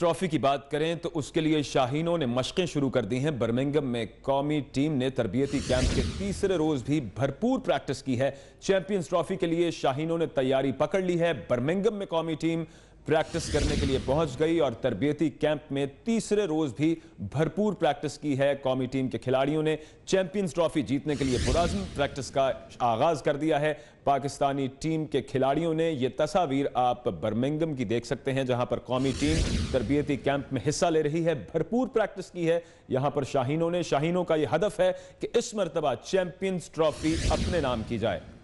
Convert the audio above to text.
trophy की बात करें तो उसके लिए शाहीनों ने मशक़ें शुरू कर दी हैं बर्मिंगम में कौमी टीम ने तरबियती कैंप के तीसरे रोज़ भी भरपूर प्रैक्टिस की है चैंपियंस ट्रॉफी के लिए शाहीनों ने तैयारी पकड़ ली है बर्मिंगम में कौमी टीम प्रैक्टिस करने के लिए पहुंच गई और तरबियती कैंप में तीसरे रोज भी भरपूर प्रैक्टिस की है कौमी टीम के खिलाड़ियों ने चैंपियंस ट्रॉफी जीतने के लिए पुराजम प्रैक्टिस का आगाज कर दिया है पाकिस्तानी टीम के खिलाड़ियों ने ये तस्वीर आप बर्मिंगम की देख सकते हैं जहां पर कौमी टीम तरबियती कैंप में हिस्सा ले रही है भरपूर प्रैक्टिस की है यहां पर शाहीनों ने शाहीनों का यह हदफ है कि इस मरतबा चैंपियंस ट्रॉफी अपने नाम की जाए